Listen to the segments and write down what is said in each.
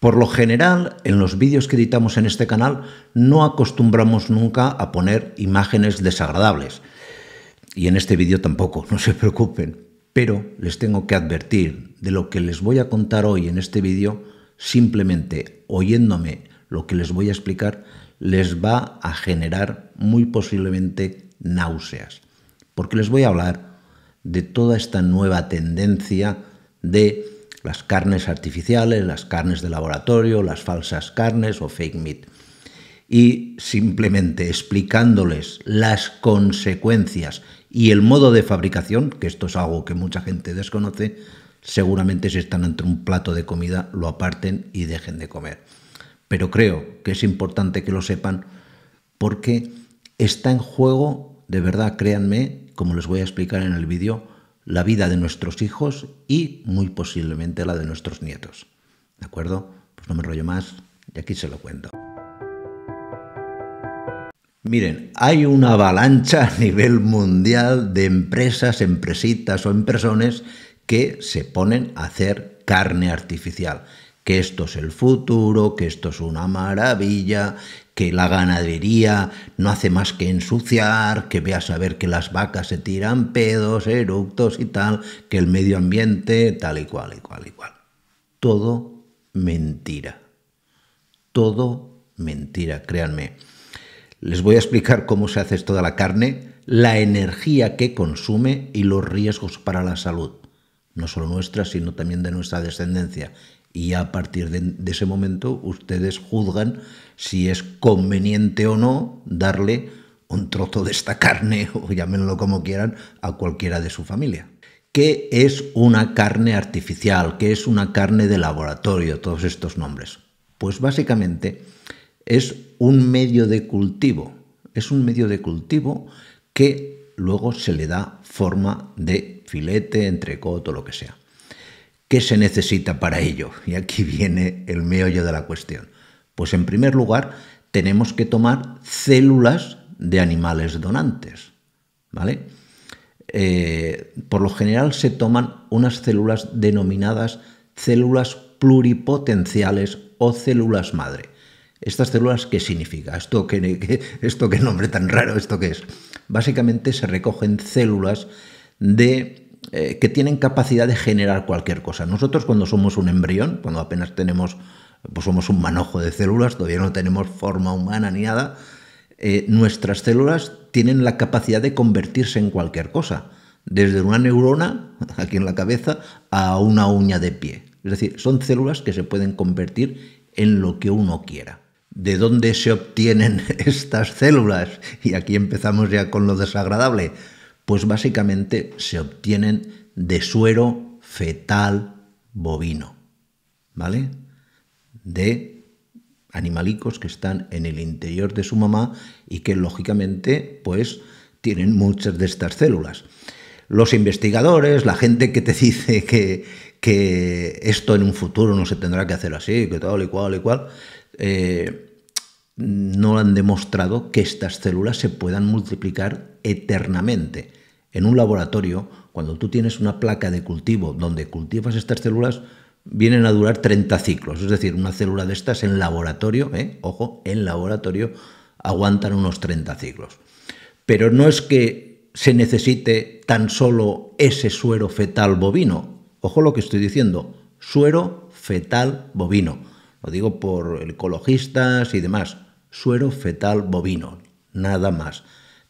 Por lo general, en los vídeos que editamos en este canal no acostumbramos nunca a poner imágenes desagradables. Y en este vídeo tampoco, no se preocupen. Pero les tengo que advertir de lo que les voy a contar hoy en este vídeo, simplemente oyéndome lo que les voy a explicar, les va a generar muy posiblemente náuseas. Porque les voy a hablar de toda esta nueva tendencia de las carnes artificiales, las carnes de laboratorio, las falsas carnes o fake meat. Y simplemente explicándoles las consecuencias y el modo de fabricación, que esto es algo que mucha gente desconoce, seguramente si están entre un plato de comida lo aparten y dejen de comer. Pero creo que es importante que lo sepan porque está en juego, de verdad, créanme, como les voy a explicar en el vídeo, la vida de nuestros hijos y muy posiblemente la de nuestros nietos. ¿De acuerdo? Pues no me rollo más y aquí se lo cuento. Miren, hay una avalancha a nivel mundial de empresas, empresitas o empresones que se ponen a hacer carne artificial que esto es el futuro, que esto es una maravilla, que la ganadería no hace más que ensuciar, que vea a saber que las vacas se tiran pedos, eructos y tal, que el medio ambiente tal y cual igual, igual. Todo mentira. Todo mentira, créanme. Les voy a explicar cómo se hace toda la carne, la energía que consume y los riesgos para la salud, no solo nuestra, sino también de nuestra descendencia y a partir de, ese momento ustedes juzgan si es conveniente o no darle un trozo de esta carne, o llámenlo como quieran, a cualquiera de su familia. ¿Qué es una carne artificial? ¿Qué es una carne de laboratorio? Todos estos nombres. Pues básicamente es un medio de cultivo. Es un medio de cultivo que luego se le da forma de filete, entrecoto, lo que sea. ¿Qué se necesita para ello? Y aquí viene el meollo de la cuestión. Pues en primer lugar, tenemos que tomar células de animales donantes. ¿Vale? Eh, por lo general se toman unas células denominadas células pluripotenciales o células madre. ¿Estas células qué significa? ¿Esto qué, ¿Esto qué nombre tan raro? ¿Esto qué es? Básicamente se recogen células de eh, que tienen capacidad de generar cualquier cosa. Nosotros cuando somos un embrión, cuando apenas tenemos, pues somos un manojo de células, todavía no tenemos forma humana ni nada, eh, nuestras células tienen la capacidad de convertirse en cualquier cosa, desde una neurona aquí en la cabeza a una uña de pie. Es decir, son células que se pueden convertir en lo que uno quiera. ¿De dónde se obtienen estas células? Y aquí empezamos ya con lo desagradable pues básicamente se obtienen de suero fetal bovino, ¿vale? De animalicos que están en el interior de su mamá y que lógicamente pues tienen muchas de estas células. Los investigadores, la gente que te dice que, esto en un futuro no se tendrá que hacer así, que tal y cual y cual, eh, no han demostrado que estas células se puedan multiplicar eternamente. En un laboratorio, cuando tú tienes una placa de cultivo donde cultivas estas células, vienen a durar 30 ciclos. Es decir, una célula de estas en laboratorio, ¿eh? ojo, en laboratorio, aguantan unos 30 ciclos. Pero no es que se necesite tan solo ese suero fetal bovino. Ojo lo que estoy diciendo, suero fetal bovino. Lo digo por ecologistas y demás. Suero fetal bovino, nada más.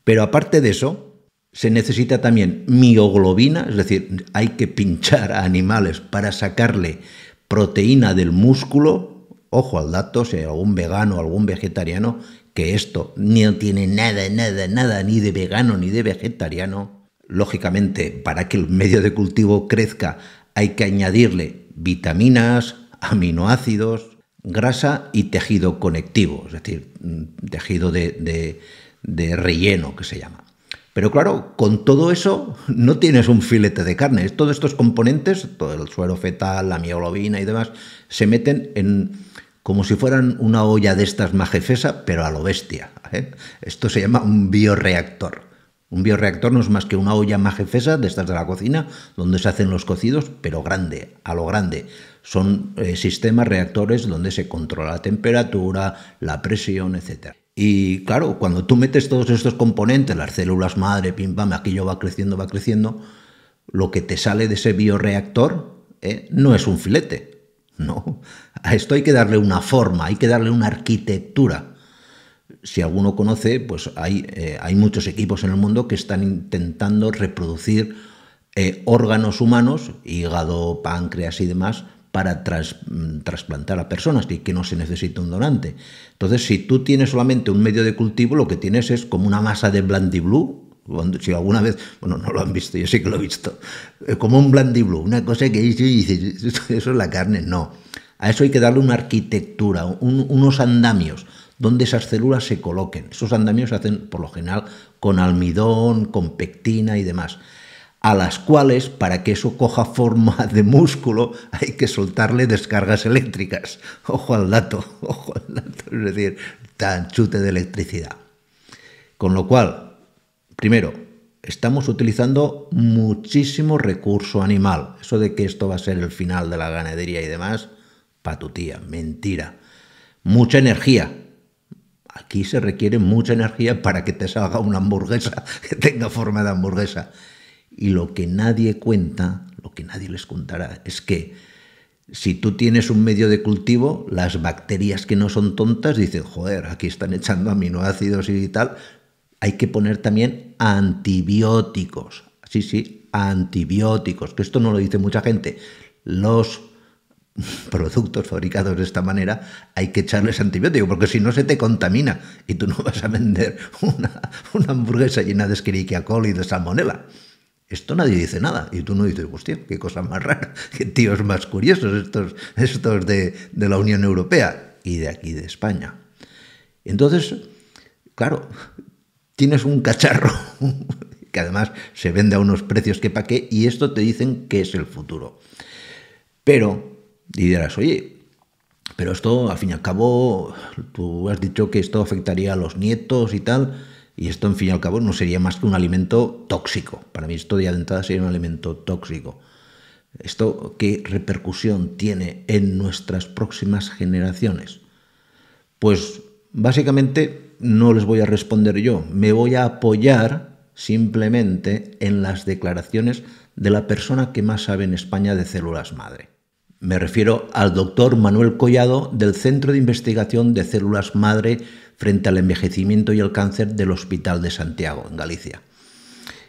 Pero aparte de eso, se necesita también mioglobina, es decir, hay que pinchar a animales para sacarle proteína del músculo. Ojo al dato, si hay algún vegano, algún vegetariano, que esto no tiene nada, nada, nada, ni de vegano ni de vegetariano. Lógicamente, para que el medio de cultivo crezca, hay que añadirle vitaminas, aminoácidos, grasa y tejido conectivo, es decir, mm, tejido de relleno que se llama. Pero claro, con todo eso no tienes un filete de carne. Todos estos componentes, todo el suero fetal, la mioglobina y demás, se meten en como si fueran una olla de estas majefesa, pero a lo bestia. ¿eh? Esto se llama un bioreactor. Un bioreactor no es más que una olla majefesa de estas de la cocina, donde se hacen los cocidos, pero grande, a lo grande. Son eh, sistemas reactores donde se controla la temperatura, la presión, etc. Y claro, cuando tú metes todos estos componentes, las células madre, pim pam, aquello va creciendo, va creciendo, lo que te sale de ese bioreactor eh, no es un filete. No, a esto hay que darle una forma, hay que darle una arquitectura. Si alguno conoce, pues hay, eh, hay muchos equipos en el mundo que están intentando reproducir eh, órganos humanos, hígado, páncreas y demás, para mm, trasplantar a personas y que no se necesita un donante. Entonces, si tú tienes solamente un medio de cultivo, lo que tienes es como una masa de Blue, si alguna vez, bueno, no lo han visto, yo sí que lo he visto, eh, como un blue una cosa que dices, eso es la carne, no. A eso hay que darle una arquitectura, unos andamios donde esas células se coloquen. Esos andamios se hacen por lo general con almidón, con pectina y demás a las cuales, para que eso coja forma de músculo, hay que soltarle descargas eléctricas. Ojo al dato, ojo al dato, es decir, tan chute de electricidad. Con lo cual, primero, estamos utilizando muchísimo recurso animal. Eso de que esto va a ser el final de la ganadería y demás, patutía, mentira. Mucha energía, Aquí se requiere mucha energía para que te salga una hamburguesa que tenga forma de hamburguesa. Y lo que nadie cuenta, lo que nadie les contará, es que si tú tienes un medio de cultivo, las bacterias que no son tontas dicen, joder, aquí están echando aminoácidos y tal, hay que poner también antibióticos. Sí, sí, antibióticos, que esto no lo dice mucha gente. Los productos fabricados de esta manera hay que echarles antibióticos, porque si no se te contamina y tú no vas a vender una, hamburguesa llena de Escherichia coli y de salmonela. Esto nadie dice nada. Y tú no dices, hostia, qué cosa más rara, qué tíos más curiosos estos, de, de la Unión Europea y de aquí de España. Entonces, claro, tienes un cacharro que además se vende a unos precios que pa' qué y esto te dicen que es el futuro. Pero, y dirás, oye, pero esto, al fin y al cabo, tú has dicho que esto afectaría a los nietos y tal. Y esto, en fin y al cabo, no sería más que un alimento tóxico. Para mí esto de entrada sería un alimento tóxico. ¿Esto qué repercusión tiene en nuestras próximas generaciones? Pues básicamente no les voy a responder yo, me voy a apoyar simplemente en las declaraciones de la persona que más sabe en España de células madre. Me refiero al doctor Manuel Collado del Centro de Investigación de Células Madre frente al envejecimiento y el cáncer del Hospital de Santiago, en Galicia.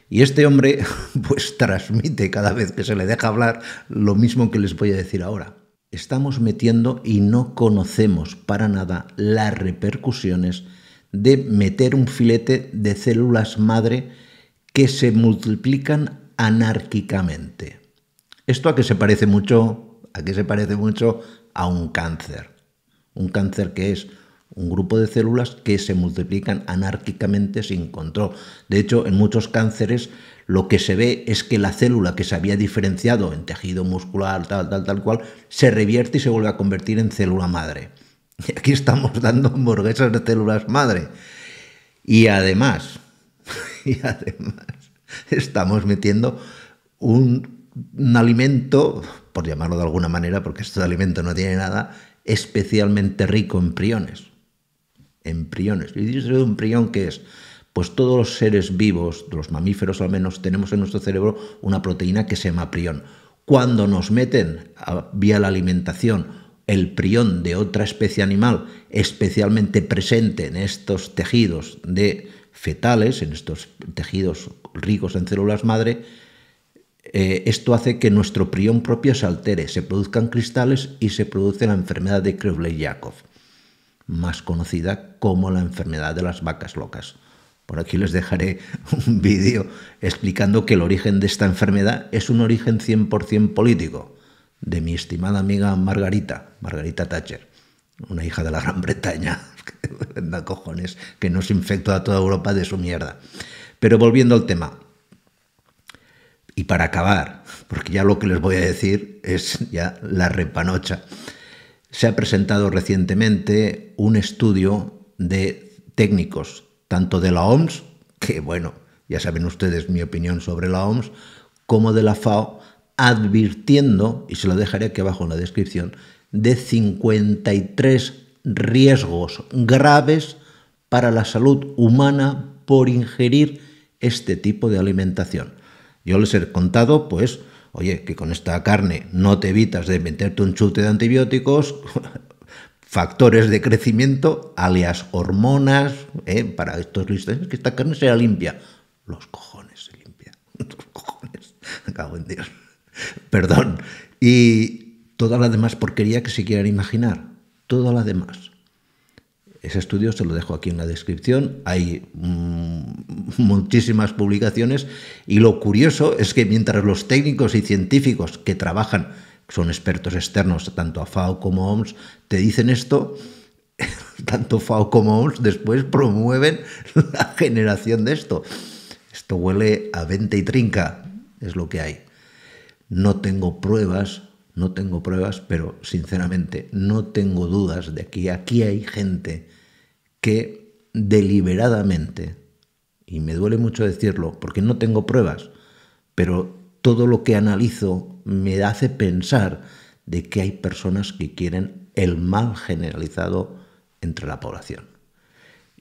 Y este hombre, pues transmite cada vez que se le deja hablar lo mismo que les voy a decir ahora. Estamos metiendo y no conocemos para nada las repercusiones de meter un filete de células madre que se multiplican anárquicamente. Esto a que se parece mucho, a que se parece mucho a un cáncer. Un cáncer que es un grupo de células que se multiplican anárquicamente sin control. De hecho, en muchos cánceres lo que se ve es que la célula que se había diferenciado en tejido muscular, tal, tal, tal cual, se revierte y se vuelve a convertir en célula madre. Y aquí estamos dando hamburguesas de células madre. Y además, y además, estamos metiendo un, un alimento, por llamarlo de alguna manera, porque este alimento no tiene nada, especialmente rico en priones en priones. ¿Y dice de un prión que es? Pues todos los seres vivos, los mamíferos al menos, tenemos en nuestro cerebro una proteína que se llama prión. Cuando nos meten vía la alimentación el prión de otra especie animal especialmente presente en estos tejidos de fetales, en estos tejidos ricos en células madre, eh, esto hace que nuestro prión propio se altere, se produzcan cristales y se produce la enfermedad de krebs jakob más conocida como la enfermedad de las vacas locas. Por aquí les dejaré un vídeo explicando que el origen de esta enfermedad es un origen 100% político de mi estimada amiga Margarita, Margarita Thatcher, una hija de la Gran Bretaña, da cojones, que nos infectó a toda Europa de su mierda. Pero volviendo al tema, y para acabar, porque ya lo que les voy a decir es ya la repanocha se ha presentado recientemente un estudio de técnicos, tanto de la OMS, que bueno, ya saben ustedes mi opinión sobre la OMS, como de la FAO, advirtiendo, y se lo dejaré aquí abajo en la descripción, de 53 riesgos graves para la salud humana por ingerir este tipo de alimentación. Yo les he contado, pues, Oye, que con esta carne no te evitas de meterte un chute de antibióticos, factores de crecimiento, alias hormonas, ¿eh? para estos listos, que esta carne sea limpia. Los cojones se limpia. Los cojones. acabo en Dios. Perdón. Y toda la demás porquería que se quieran imaginar. Toda la demás. Ese estudio se lo dejo aquí en la descripción. Hay mm, muchísimas publicaciones y lo curioso es que mientras los técnicos y científicos que trabajan, son expertos externos, tanto a FAO como OMS, te dicen esto, tanto FAO como OMS después promueven la generación de esto. Esto huele a venta y trinca, es lo que hay. No tengo pruebas no tengo pruebas, pero sinceramente no tengo dudas de que aquí hay gente que deliberadamente, y me duele mucho decirlo porque no tengo pruebas, pero todo lo que analizo me hace pensar de que hay personas que quieren el mal generalizado entre la población.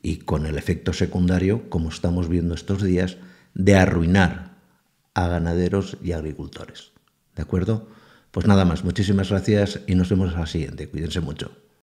Y con el efecto secundario, como estamos viendo estos días, de arruinar a ganaderos y agricultores. ¿De acuerdo? Pues nada más, muchísimas gracias y nos vemos a la siguiente. Cuídense mucho.